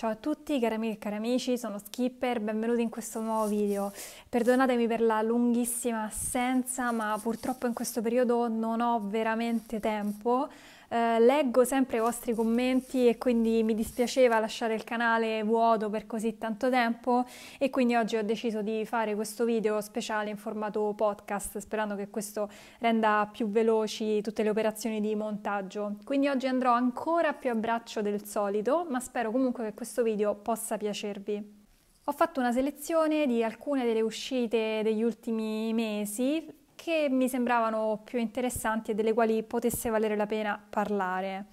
Ciao a tutti cari amiche e cari amici, sono Skipper, benvenuti in questo nuovo video. Perdonatemi per la lunghissima assenza, ma purtroppo in questo periodo non ho veramente tempo eh, leggo sempre i vostri commenti e quindi mi dispiaceva lasciare il canale vuoto per così tanto tempo e quindi oggi ho deciso di fare questo video speciale in formato podcast sperando che questo renda più veloci tutte le operazioni di montaggio. Quindi oggi andrò ancora più a braccio del solito ma spero comunque che questo video possa piacervi. Ho fatto una selezione di alcune delle uscite degli ultimi mesi che mi sembravano più interessanti e delle quali potesse valere la pena parlare.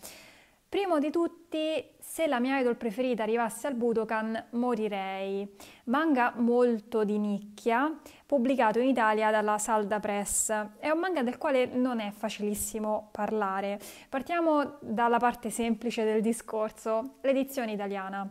Primo di tutti, se la mia idol preferita arrivasse al Budokan, morirei. Manga molto di nicchia, pubblicato in Italia dalla Salda Press. È un manga del quale non è facilissimo parlare. Partiamo dalla parte semplice del discorso, l'edizione italiana.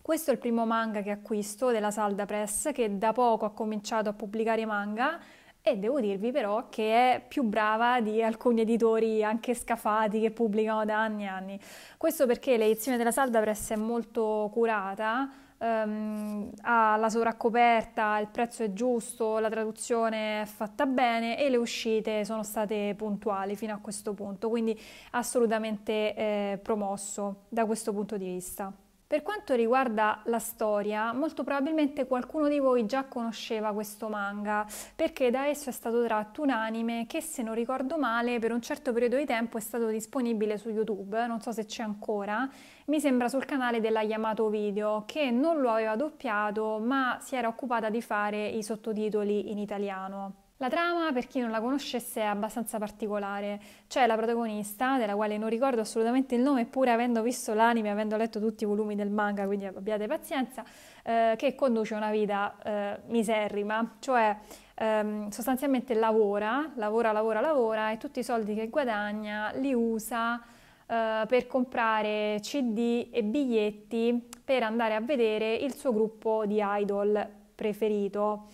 Questo è il primo manga che acquisto della Salda Press, che da poco ha cominciato a pubblicare manga e devo dirvi però che è più brava di alcuni editori anche scafati che pubblicano da anni e anni. Questo perché l'edizione della Salda Press è molto curata, ehm, ha la sovraccoperta, il prezzo è giusto, la traduzione è fatta bene e le uscite sono state puntuali fino a questo punto, quindi assolutamente eh, promosso da questo punto di vista. Per quanto riguarda la storia, molto probabilmente qualcuno di voi già conosceva questo manga, perché da esso è stato tratto un anime che, se non ricordo male, per un certo periodo di tempo è stato disponibile su YouTube, non so se c'è ancora, mi sembra sul canale della Yamato Video, che non lo aveva doppiato, ma si era occupata di fare i sottotitoli in italiano. La trama, per chi non la conoscesse, è abbastanza particolare. C'è la protagonista, della quale non ricordo assolutamente il nome, pur avendo visto l'anime, avendo letto tutti i volumi del manga, quindi abbiate pazienza, eh, che conduce una vita eh, miserrima, cioè ehm, sostanzialmente lavora, lavora, lavora, lavora e tutti i soldi che guadagna li usa eh, per comprare CD e biglietti per andare a vedere il suo gruppo di idol preferito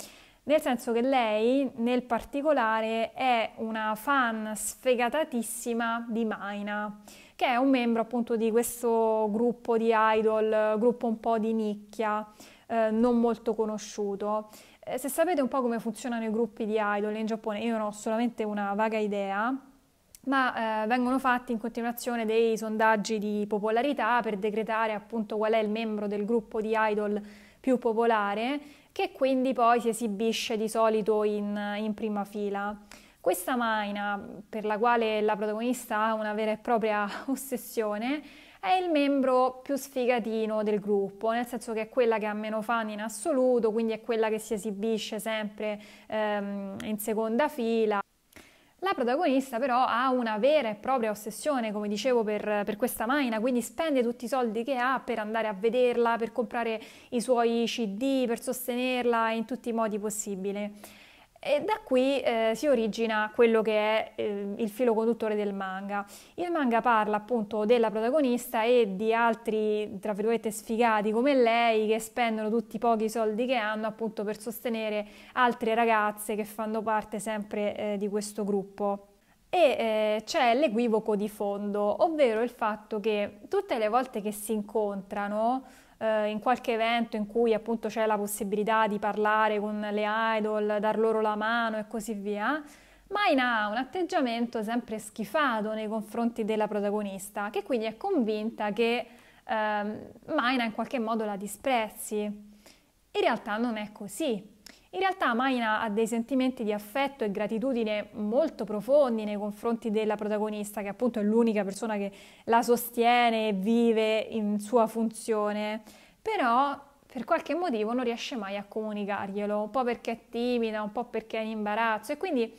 nel senso che lei nel particolare è una fan sfegatatissima di Maina, che è un membro appunto di questo gruppo di idol, gruppo un po' di nicchia, eh, non molto conosciuto. Eh, se sapete un po' come funzionano i gruppi di idol in Giappone, io non ho solamente una vaga idea, ma eh, vengono fatti in continuazione dei sondaggi di popolarità per decretare appunto qual è il membro del gruppo di idol più popolare che quindi poi si esibisce di solito in, in prima fila. Questa Maina, per la quale la protagonista ha una vera e propria ossessione, è il membro più sfigatino del gruppo, nel senso che è quella che ha meno fan in assoluto, quindi è quella che si esibisce sempre ehm, in seconda fila. La protagonista però ha una vera e propria ossessione, come dicevo, per, per, questa maina, quindi spende tutti i soldi che ha per andare a vederla, per comprare i suoi CD, per sostenerla in tutti i modi possibili. E da qui eh, si origina quello che è eh, il filo conduttore del manga. Il manga parla appunto della protagonista e di altri, tra virgolette, sfigati come lei che spendono tutti i pochi soldi che hanno appunto per sostenere altre ragazze che fanno parte sempre eh, di questo gruppo. E eh, c'è l'equivoco di fondo, ovvero il fatto che tutte le volte che si incontrano eh, in qualche evento in cui appunto c'è la possibilità di parlare con le idol, dar loro la mano e così via, Maina ha un atteggiamento sempre schifato nei confronti della protagonista, che quindi è convinta che eh, Maina in qualche modo la disprezzi. In realtà non è così. In realtà Maina ha dei sentimenti di affetto e gratitudine molto profondi nei confronti della protagonista, che appunto è l'unica persona che la sostiene e vive in sua funzione, però per qualche motivo non riesce mai a comunicarglielo, un po' perché è timida, un po' perché è in imbarazzo e quindi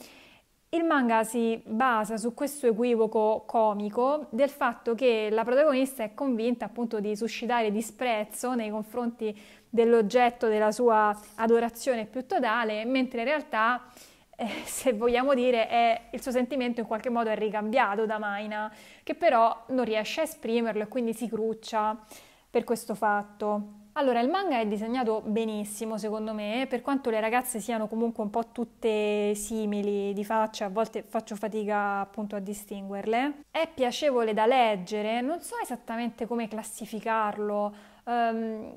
il manga si basa su questo equivoco comico del fatto che la protagonista è convinta appunto di suscitare disprezzo nei confronti dell'oggetto della sua adorazione più totale, mentre in realtà, eh, se vogliamo dire, è, il suo sentimento in qualche modo è ricambiato da Maina, che però non riesce a esprimerlo e quindi si cruccia per questo fatto. Allora, il manga è disegnato benissimo, secondo me, per quanto le ragazze siano comunque un po' tutte simili di faccia, a volte faccio fatica appunto a distinguerle. È piacevole da leggere, non so esattamente come classificarlo, um,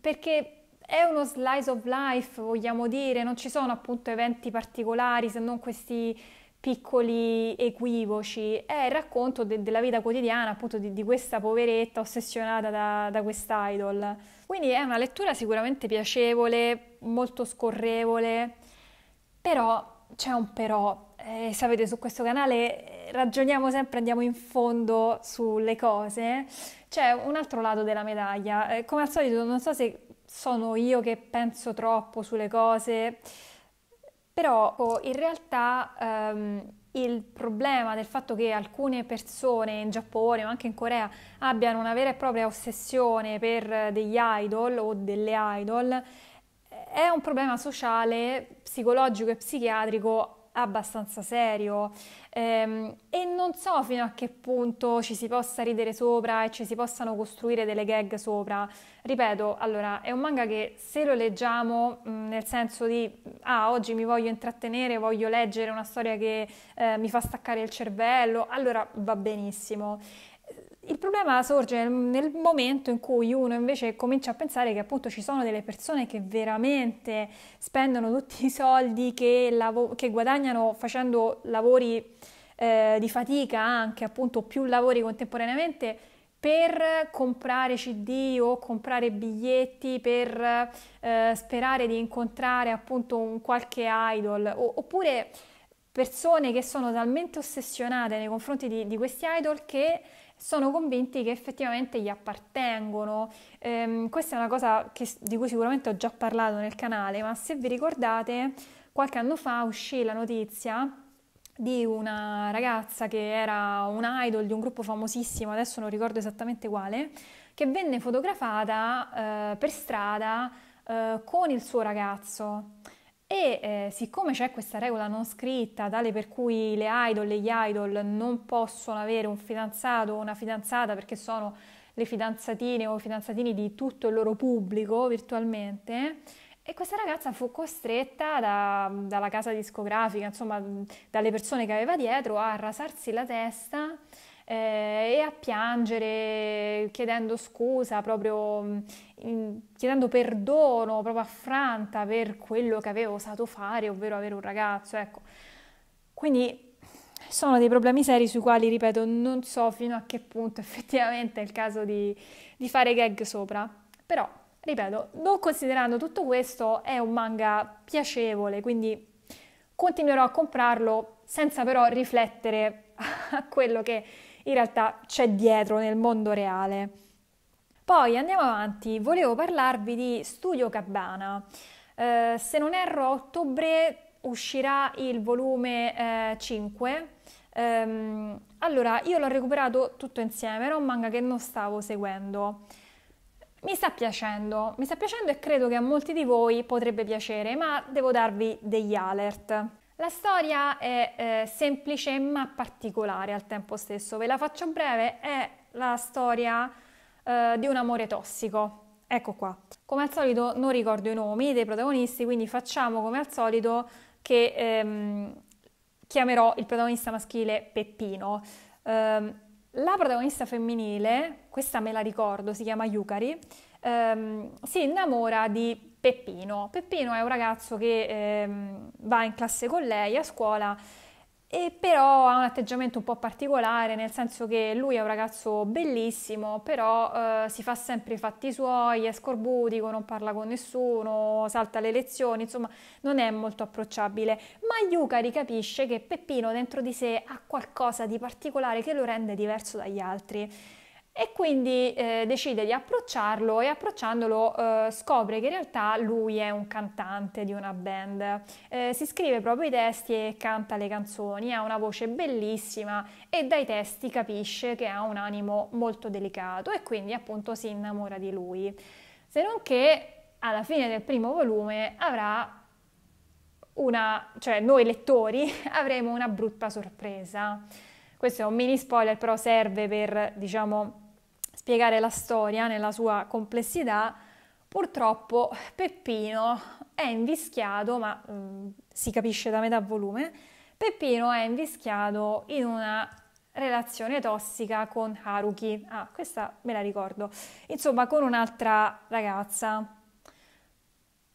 perché è uno slice of life, vogliamo dire, non ci sono appunto eventi particolari se non questi piccoli equivoci, è il racconto de- della vita quotidiana appunto di, di questa poveretta ossessionata da, da quest'idol. Quindi è una lettura sicuramente piacevole, molto scorrevole, però c'è un però. Eh, sapete, su questo canale ragioniamo sempre, andiamo in fondo sulle cose, c'è un altro lato della medaglia. Eh, come al solito, non so se sono io che penso troppo sulle cose, però oh, in realtà ehm, il problema del fatto che alcune persone in Giappone o anche in Corea abbiano una vera e propria ossessione per degli idol o delle idol è un problema sociale, psicologico e psichiatrico abbastanza serio ehm, e non so fino a che punto ci si possa ridere sopra e ci si possano costruire delle gag sopra. Ripeto, allora, è un manga che se lo leggiamo mh, mm, nel senso di ah, oggi mi voglio intrattenere, voglio leggere una storia che eh, mi fa staccare il cervello, allora va benissimo. Il problema sorge nel momento in cui uno invece comincia a pensare che appunto ci sono delle persone che veramente spendono tutti i soldi che, lav- che guadagnano facendo lavori eh, di fatica anche, appunto più lavori contemporaneamente per comprare CD o comprare biglietti, per eh, sperare di incontrare appunto un qualche idol o- oppure persone che sono talmente ossessionate nei confronti di, di questi idol che sono convinti che effettivamente gli appartengono. Ehm, questa è una cosa che, di cui sicuramente ho già parlato nel canale, ma se vi ricordate, qualche anno fa uscì la notizia di una ragazza che era un idol di un gruppo famosissimo, adesso non ricordo esattamente quale, che venne fotografata eh, per strada eh, con il suo ragazzo. E eh, siccome c'è questa regola non scritta, tale per cui le idol e gli idol non possono avere un fidanzato o una fidanzata perché sono le fidanzatine o fidanzatini di tutto il loro pubblico virtualmente, e questa ragazza fu costretta da, dalla casa discografica, insomma dalle persone che aveva dietro, a rasarsi la testa eh, e a piangere chiedendo scusa, proprio mm, in, chiedendo perdono, proprio affranta per quello che avevo osato fare, ovvero avere un ragazzo. Ecco. Quindi sono dei problemi seri sui quali, ripeto, non so fino a che punto effettivamente è il caso di, di fare gag sopra, però ripeto, non considerando tutto questo, è un manga piacevole, quindi continuerò a comprarlo senza però riflettere a quello che in realtà c'è dietro nel mondo reale. Poi andiamo avanti, volevo parlarvi di Studio Cabana. Eh, se non erro, a ottobre uscirà il volume eh, 5. Ehm, allora, io l'ho recuperato tutto insieme, era un manga che non stavo seguendo. Mi sta piacendo, mi sta piacendo e credo che a molti di voi potrebbe piacere, ma devo darvi degli alert. La storia è eh, semplice ma particolare al tempo stesso, ve la faccio breve, è la storia eh, di un amore tossico. Ecco qua. Come al solito non ricordo i nomi dei protagonisti, quindi facciamo come al solito che ehm, chiamerò il protagonista maschile Peppino. Eh, la protagonista femminile, questa me la ricordo, si chiama Yukari ehm, si innamora di Peppino. Peppino è un ragazzo che ehm, va in classe con lei a scuola e però ha un atteggiamento un po' particolare, nel senso che lui è un ragazzo bellissimo, però eh, si fa sempre i fatti suoi, è scorbutico, non parla con nessuno, salta le lezioni, insomma non è molto approcciabile. Ma Yukari capisce che Peppino dentro di sé ha qualcosa di particolare che lo rende diverso dagli altri e quindi eh, decide di approcciarlo e approcciandolo eh, scopre che in realtà lui è un cantante di una band, eh, si scrive proprio i testi e canta le canzoni, ha una voce bellissima e dai testi capisce che ha un animo molto delicato e quindi appunto si innamora di lui. Se non che alla fine del primo volume avrà una, cioè noi lettori avremo una brutta sorpresa. Questo è un mini spoiler, però serve per, diciamo, spiegare la storia nella sua complessità, purtroppo Peppino è invischiato, ma mh, mm, si capisce da metà volume, Peppino è invischiato in una relazione tossica con Haruki. Ah, questa me la ricordo. Insomma, con un'altra ragazza.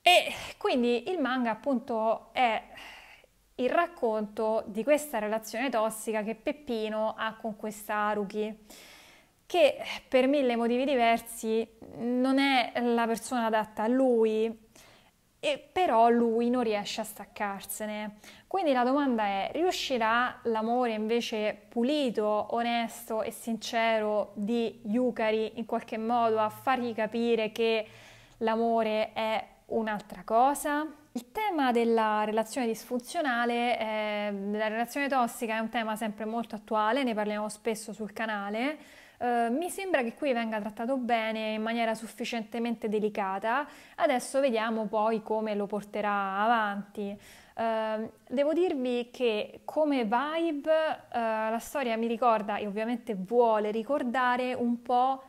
E quindi il manga appunto è il racconto di questa relazione tossica che Peppino ha con questa Haruki che per mille motivi diversi non è la persona adatta a lui, e però lui non riesce a staccarsene. Quindi la domanda è, riuscirà l'amore invece pulito, onesto e sincero di Yukari in qualche modo a fargli capire che l'amore è un'altra cosa? Il tema della relazione disfunzionale, eh, della relazione tossica è un tema sempre molto attuale, ne parliamo spesso sul canale. Eh, mi sembra che qui venga trattato bene in maniera sufficientemente delicata. Adesso vediamo poi come lo porterà avanti. Uh, devo dirvi che come vibe uh, la storia mi ricorda e ovviamente vuole ricordare un po'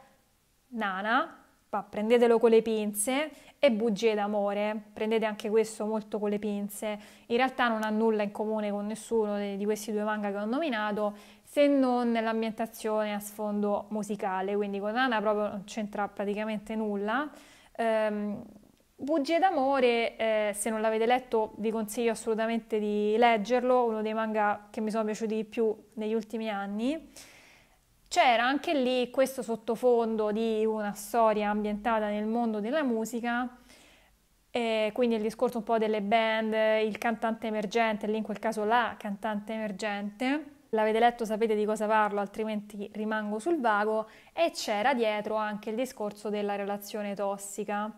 Nana, ma prendetelo con le pinze, e Bugie d'amore, prendete anche questo molto con le pinze. In realtà non ha nulla in comune con nessuno di questi due manga che ho nominato, se non nell'ambientazione a sfondo musicale, quindi con Anna proprio non c'entra praticamente nulla. Ehm, Bugie d'amore, eh, se non l'avete letto vi consiglio assolutamente di leggerlo, uno dei manga che mi sono piaciuti di più negli ultimi anni. C'era anche lì questo sottofondo di una storia ambientata nel mondo della musica, eh, quindi il discorso un po' delle band, il cantante emergente, lì in quel caso la cantante emergente, l'avete letto sapete di cosa parlo, altrimenti rimango sul vago, e c'era dietro anche il discorso della relazione tossica.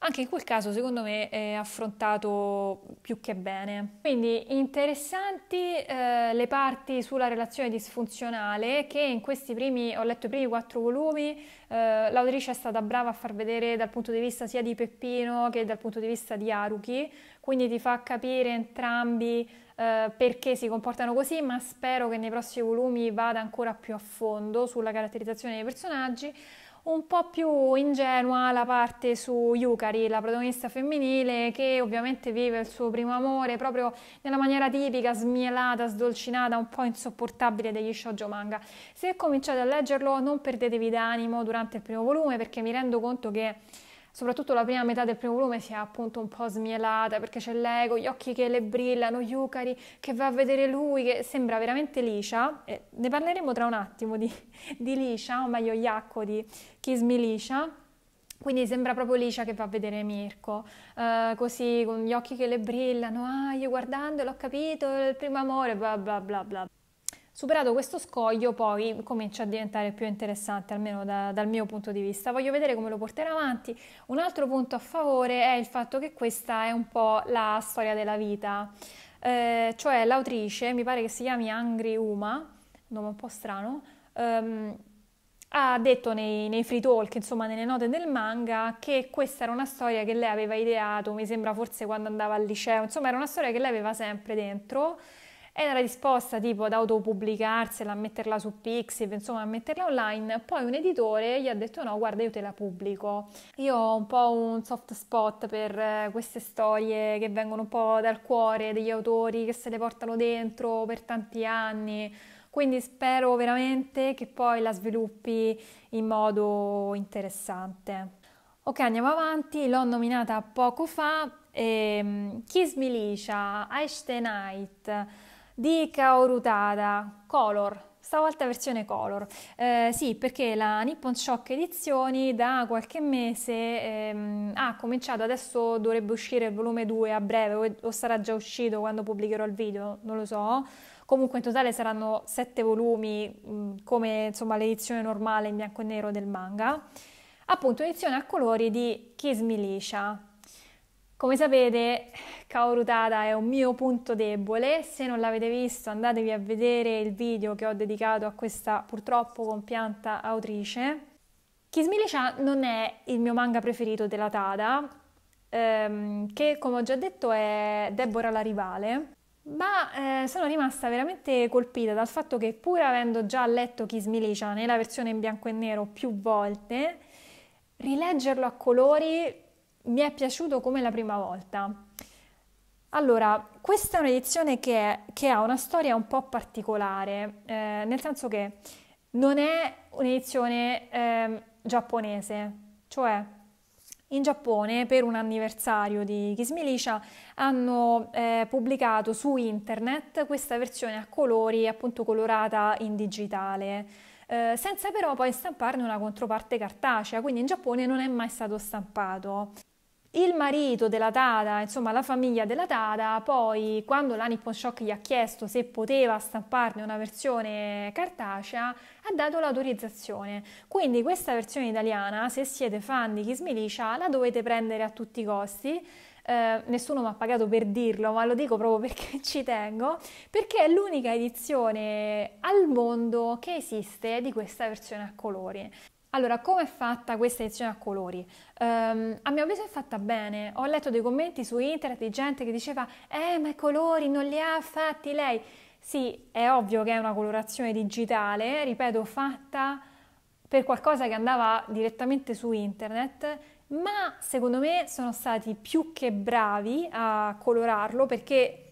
Anche in quel caso secondo me è affrontato più che bene. Quindi interessanti eh, le parti sulla relazione disfunzionale che in questi primi, ho letto i primi quattro volumi, eh, l'autrice è stata brava a far vedere dal punto di vista sia di Peppino che dal punto di vista di Haruki, quindi ti fa capire entrambi eh, perché si comportano così, ma spero che nei prossimi volumi vada ancora più a fondo sulla caratterizzazione dei personaggi un po' più ingenua la parte su Yukari, la protagonista femminile che ovviamente vive il suo primo amore proprio nella maniera tipica, smielata, sdolcinata, un po' insopportabile degli shoujo manga. Se cominciate a leggerlo non perdetevi d'animo durante il primo volume perché mi rendo conto che soprattutto la prima metà del primo volume si è appunto un po' smielata perché c'è lei con gli occhi che le brillano, Yukari che va a vedere lui, che sembra veramente liscia. Eh, ne parleremo tra un attimo di, di liscia, o meglio Iacco di Kismi Liscia. Quindi sembra proprio Licia che va a vedere Mirko, uh, così con gli occhi che le brillano, ah io guardandolo ho capito il primo amore, bla bla bla bla. Superato questo scoglio poi comincia a diventare più interessante, almeno da, dal mio punto di vista. Voglio vedere come lo porterà avanti. Un altro punto a favore è il fatto che questa è un po' la storia della vita, eh, cioè l'autrice, mi pare che si chiami Angry Uma, nome un po' strano, ehm, ha detto nei, nei, free talk, insomma nelle note del manga, che questa era una storia che lei aveva ideato, mi sembra forse quando andava al liceo, insomma era una storia che lei aveva sempre dentro era disposta tipo ad autopubblicarsela, a metterla su Pixiv, insomma a metterla online, poi un editore gli ha detto no, guarda io te la pubblico. Io ho un po' un soft spot per eh, queste storie che vengono un po' dal cuore degli autori che se le portano dentro per tanti anni. Quindi spero veramente che poi la sviluppi in modo interessante. Ok, andiamo avanti, l'ho nominata poco fa, e, ehm, Kiss Milicia, Night di Kaorutata Color stavolta versione color. Eh, sì, perché la Nippon Shock Edizioni da qualche mese ehm, ha cominciato, adesso dovrebbe uscire il volume 2 a breve o, o, sarà già uscito quando pubblicherò il video, non lo so. Comunque in totale saranno 7 volumi mh, mm, come insomma l'edizione normale in bianco e nero del manga. Appunto, edizione a colori di Kiss Milicia. Come sapete, Kaoru Tada è un mio punto debole, se non l'avete visto andatevi a vedere il video che ho dedicato a questa purtroppo compianta autrice. Kismilicia non è il mio manga preferito della Tada, ehm, che come ho già detto è Deborah la rivale, ma eh, sono rimasta veramente colpita dal fatto che pur avendo già letto Kismilicia nella versione in bianco e nero più volte, rileggerlo a colori mi è piaciuto come la prima volta. Allora, questa è un'edizione che, che ha una storia un po' particolare, eh, nel senso che non è un'edizione eh, giapponese, cioè in Giappone per un anniversario di Kiss Militia hanno eh, pubblicato su internet questa versione a colori, appunto colorata in digitale, eh, senza però poi stamparne una controparte cartacea, quindi in Giappone non è mai stato stampato. Il marito della Tada, insomma la famiglia della Tada, poi quando la Nippon Shock gli ha chiesto se poteva stamparne una versione cartacea, ha dato l'autorizzazione. Quindi questa versione italiana, se siete fan di Kiss Milicia, la dovete prendere a tutti i costi. Eh, nessuno mi ha pagato per dirlo, ma lo dico proprio perché ci tengo, perché è l'unica edizione al mondo che esiste di questa versione a colori. Allora, come è fatta questa edizione a colori? Um, a mio avviso è fatta bene. Ho letto dei commenti su internet di gente che diceva «Eh, ma i colori non li ha fatti lei!» Sì, è ovvio che è una colorazione digitale, ripeto, fatta per qualcosa che andava direttamente su internet, ma secondo me sono stati più che bravi a colorarlo perché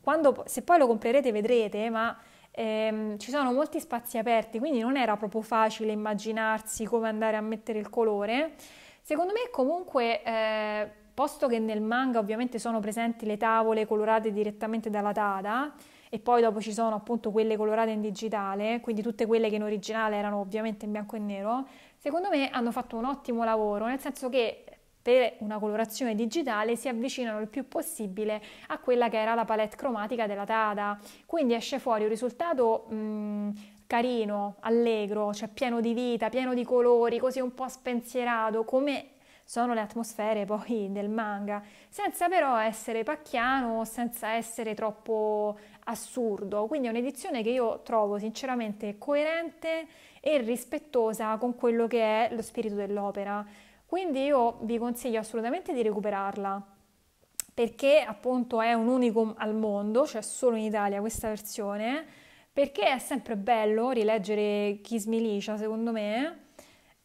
quando, se poi lo comprerete vedrete, ma ehm, ci sono molti spazi aperti, quindi non era proprio facile immaginarsi come andare a mettere il colore. Secondo me comunque, eh, posto che nel manga ovviamente sono presenti le tavole colorate direttamente dalla Tada, e poi dopo ci sono appunto quelle colorate in digitale, quindi tutte quelle che in originale erano ovviamente in bianco e nero, secondo me hanno fatto un ottimo lavoro, nel senso che per una colorazione digitale si avvicinano il più possibile a quella che era la palette cromatica della Tada. Quindi esce fuori un risultato mm, carino, allegro, cioè pieno di vita, pieno di colori, così un po' spensierato, come sono le atmosfere poi del manga, senza però essere pacchiano, senza essere troppo assurdo. Quindi è un'edizione che io trovo sinceramente coerente e rispettosa con quello che è lo spirito dell'opera. Quindi io vi consiglio assolutamente di recuperarla perché appunto è un unicum al mondo, cioè solo in Italia questa versione, perché è sempre bello rileggere Kiss Milicia secondo me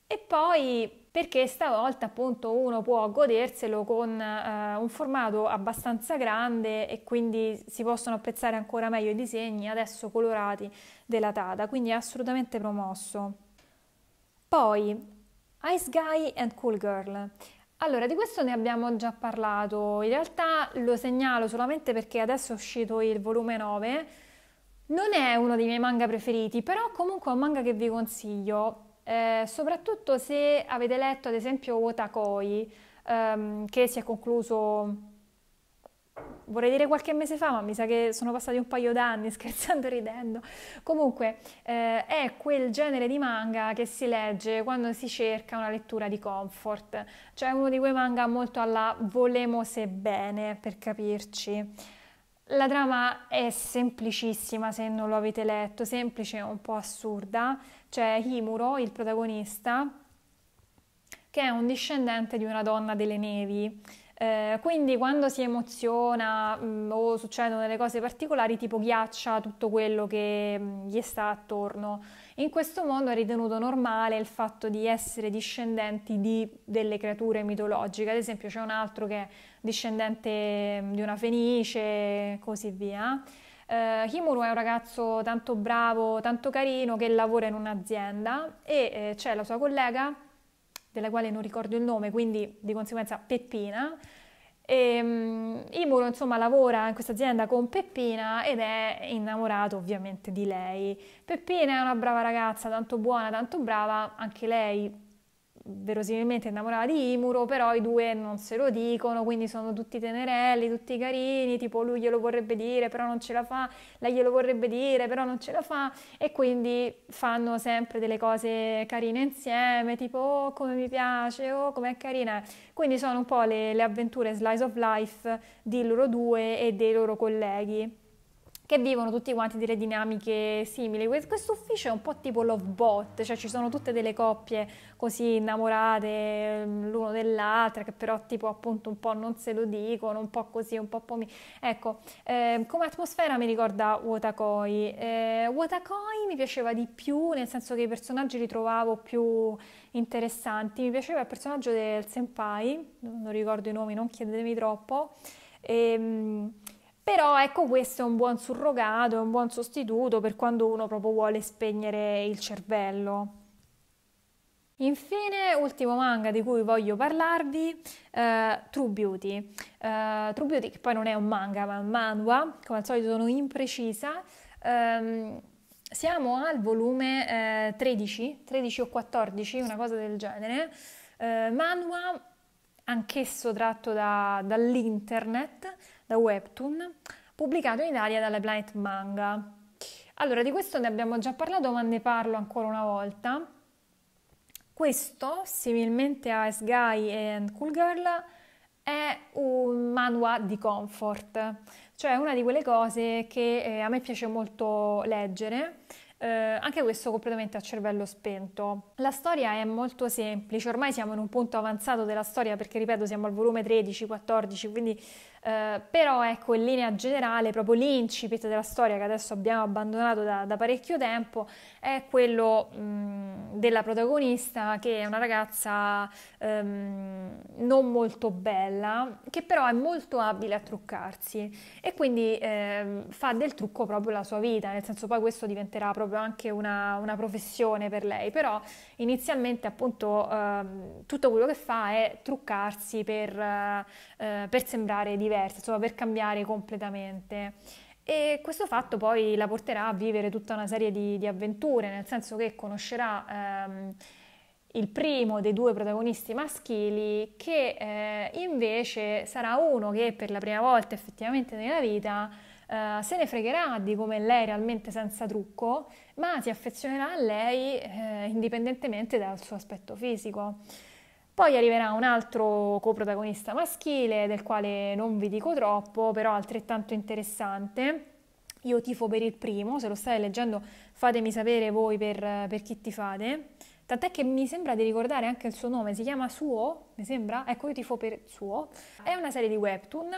e poi perché stavolta appunto uno può goderselo con eh, un formato abbastanza grande e quindi si possono apprezzare ancora meglio i disegni adesso colorati della Tata, quindi è assolutamente promosso. Poi Ice Guy and Cool Girl. Allora, di questo ne abbiamo già parlato, in realtà lo segnalo solamente perché adesso è uscito il volume 9, non è uno dei miei manga preferiti, però comunque è un manga che vi consiglio, eh, soprattutto se avete letto ad esempio Otakoi, ehm, che si è concluso vorrei dire qualche mese fa, ma mi sa che sono passati un paio d'anni scherzando e ridendo. Comunque eh, è quel genere di manga che si legge quando si cerca una lettura di comfort, cioè uno di quei manga molto alla volemo se bene, per capirci. La trama è semplicissima se non lo avete letto, semplice e un po' assurda. C'è Himuro, il protagonista, che è un discendente di una donna delle nevi eh, quindi quando si emoziona mh, mm, o succedono delle cose particolari, tipo ghiaccia tutto quello che mh, mm, gli sta attorno. In questo mondo è ritenuto normale il fatto di essere discendenti di delle creature mitologiche. Ad esempio, c'è un altro che è discendente mm, di una fenice e così via. Eh, Himuru è un ragazzo tanto bravo, tanto carino che lavora in un'azienda e eh, c'è la sua collega della quale non ricordo il nome, quindi di conseguenza Peppina. E, um, Imuro insomma lavora in questa azienda con Peppina ed è innamorato ovviamente di lei. Peppina è una brava ragazza, tanto buona, tanto brava, anche lei verosimilmente innamorava di Imuro, però i due non se lo dicono, quindi sono tutti tenerelli, tutti carini, tipo lui glielo vorrebbe dire, però non ce la fa, lei glielo vorrebbe dire, però non ce la fa, e quindi fanno sempre delle cose carine insieme, tipo oh, come mi piace, oh com'è carina. Quindi sono un po' le, le avventure slice of life di loro due e dei loro colleghi che vivono tutti quanti delle dinamiche simili. Questo ufficio è un po' tipo love bot, cioè ci sono tutte delle coppie così innamorate mm, l'uno dell'altra, che però tipo appunto un po' non se lo dicono, un po' così, un po' pomi. Ecco, eh, come atmosfera mi ricorda Wotakoi. Eh, Wotakoi mi piaceva di più, nel senso che i personaggi li trovavo più interessanti. Mi piaceva il personaggio del senpai, non ricordo i nomi, non chiedetemi troppo. E, ehm, però ecco questo è un buon surrogato, è un buon sostituto per quando uno proprio vuole spegnere il cervello. Infine, ultimo manga di cui voglio parlarvi, uh, True Beauty. Uh, True Beauty, che poi non è un manga, ma un manhwa, come al solito sono imprecisa. Um, siamo al volume uh, 13, 13 o 14, una cosa del genere. Uh, manhwa, anch'esso tratto da, dall'internet, da webtoon, pubblicato in Italia dalla Planet Manga. Allora, di questo ne abbiamo già parlato, ma ne parlo ancora una volta. Questo, similmente a Sky e Cool Girl, è un manual di comfort, cioè una di quelle cose che eh, a me piace molto leggere eh, anche questo completamente a cervello spento. La storia è molto semplice, ormai siamo in un punto avanzato della storia perché, ripeto, siamo al volume 13, 14, quindi eh, però ecco in linea generale proprio l'incipit della storia che adesso abbiamo abbandonato da, da parecchio tempo è quello mh, della protagonista che è una ragazza ehm, non molto bella che però è molto abile a truccarsi e quindi ehm, fa del trucco proprio la sua vita nel senso poi questo diventerà proprio proprio anche una, una professione per lei, però inizialmente appunto eh, tutto quello che fa è truccarsi per, eh, eh, per sembrare diversa, insomma per cambiare completamente. E questo fatto poi la porterà a vivere tutta una serie di, di avventure, nel senso che conoscerà ehm, il primo dei due protagonisti maschili, che eh, invece sarà uno che per la prima volta effettivamente nella vita eh, se ne fregherà di come lei realmente senza trucco, ma si affezionerà a lei eh, indipendentemente dal suo aspetto fisico. Poi arriverà un altro coprotagonista maschile, del quale non vi dico troppo, però altrettanto interessante. Io tifo per il primo, se lo stai leggendo fatemi sapere voi per, per chi fate. Tant'è che mi sembra di ricordare anche il suo nome, si chiama Suo, mi sembra? Ecco, io tifo per Suo. È una serie di webtoon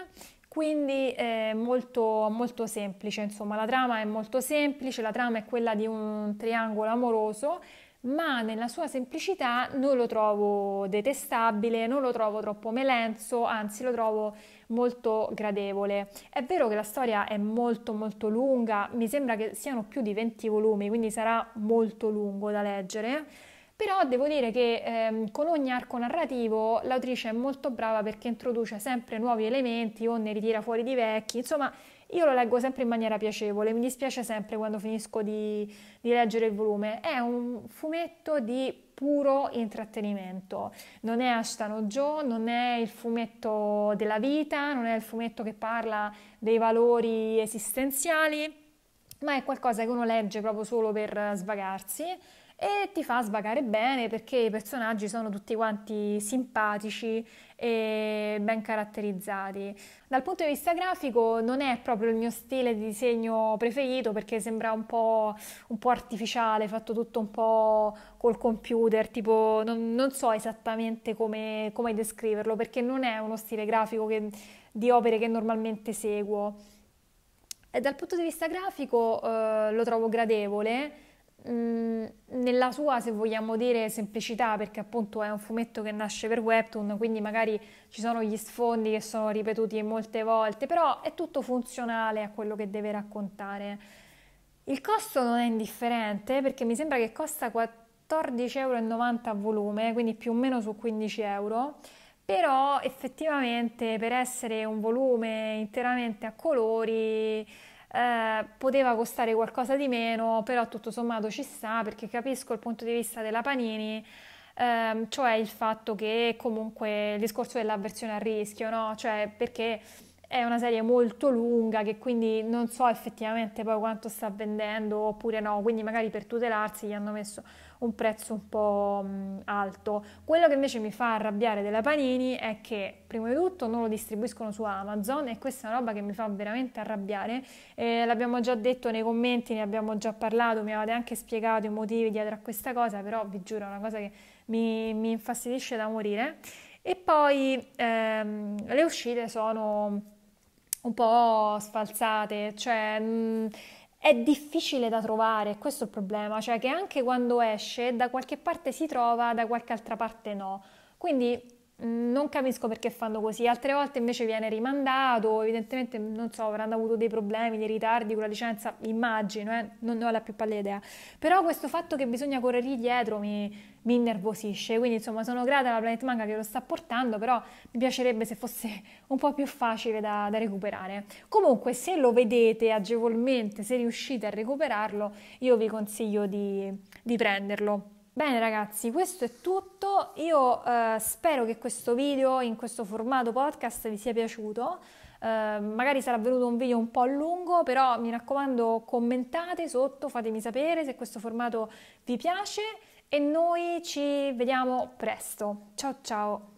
quindi è eh, molto, molto semplice, insomma la trama è molto semplice, la trama è quella di un triangolo amoroso ma nella sua semplicità non lo trovo detestabile, non lo trovo troppo melenzo, anzi lo trovo molto gradevole. È vero che la storia è molto molto lunga, mi sembra che siano più di 20 volumi, quindi sarà molto lungo da leggere, però devo dire che ehm, con ogni arco narrativo l'autrice è molto brava perché introduce sempre nuovi elementi o ne ritira fuori di vecchi, insomma io lo leggo sempre in maniera piacevole, mi dispiace sempre quando finisco di, di leggere il volume, è un fumetto di puro intrattenimento, non è Ashtano Joe, non è il fumetto della vita, non è il fumetto che parla dei valori esistenziali, ma è qualcosa che uno legge proprio solo per eh, svagarsi e ti fa svagare bene perché i personaggi sono tutti quanti simpatici e ben caratterizzati. Dal punto di vista grafico non è proprio il mio stile di disegno preferito perché sembra un po', un po artificiale, fatto tutto un po' col computer, tipo non, non so esattamente come, come descriverlo perché non è uno stile grafico che, di opere che normalmente seguo. E dal punto di vista grafico eh, lo trovo gradevole Mm, nella sua, se vogliamo dire, semplicità, perché appunto è un fumetto che nasce per webtoon, quindi magari ci sono gli sfondi che sono ripetuti molte volte, però è tutto funzionale a quello che deve raccontare. Il costo non è indifferente, perché mi sembra che costa 14,90 euro a volume, quindi più o meno su 15 euro, però effettivamente per essere un volume interamente a colori eh, poteva costare qualcosa di meno, però tutto sommato ci sta perché capisco il punto di vista della Panini, ehm, cioè il fatto che comunque il discorso dell'avversione al rischio, no? Cioè perché è una serie molto lunga che quindi non so effettivamente poi quanto sta vendendo oppure no, quindi magari per tutelarsi gli hanno messo un prezzo un po' mm, alto. Quello che invece mi fa arrabbiare della Panini è che prima di tutto non lo distribuiscono su Amazon e questa è una roba che mi fa veramente arrabbiare. Eh, l'abbiamo già detto nei commenti, ne abbiamo già parlato, mi avete anche spiegato i motivi dietro a questa cosa, però vi giuro è una cosa che mi, mi infastidisce da morire. E poi ehm, le uscite sono un po' sfalsate, cioè mh, mm, è difficile da trovare, questo è il problema, cioè che anche quando esce da qualche parte si trova, da qualche altra parte no. Quindi Mm, non capisco perché fanno così, altre volte invece viene rimandato, evidentemente non so, avranno avuto dei problemi, dei ritardi con la licenza, immagino, eh? non ne ho la più pallida idea, però questo fatto che bisogna correre dietro mi, mi innervosisce, quindi insomma sono grata alla Planet Manga che lo sta portando, però mi piacerebbe se fosse un po' più facile da, da recuperare. Comunque se lo vedete agevolmente, se riuscite a recuperarlo, io vi consiglio di, di prenderlo. Bene ragazzi, questo è tutto. Io eh, spero che questo video in questo formato podcast vi sia piaciuto. Eh, magari sarà venuto un video un po' lungo, però mi raccomando commentate sotto, fatemi sapere se questo formato vi piace e noi ci vediamo presto. Ciao ciao!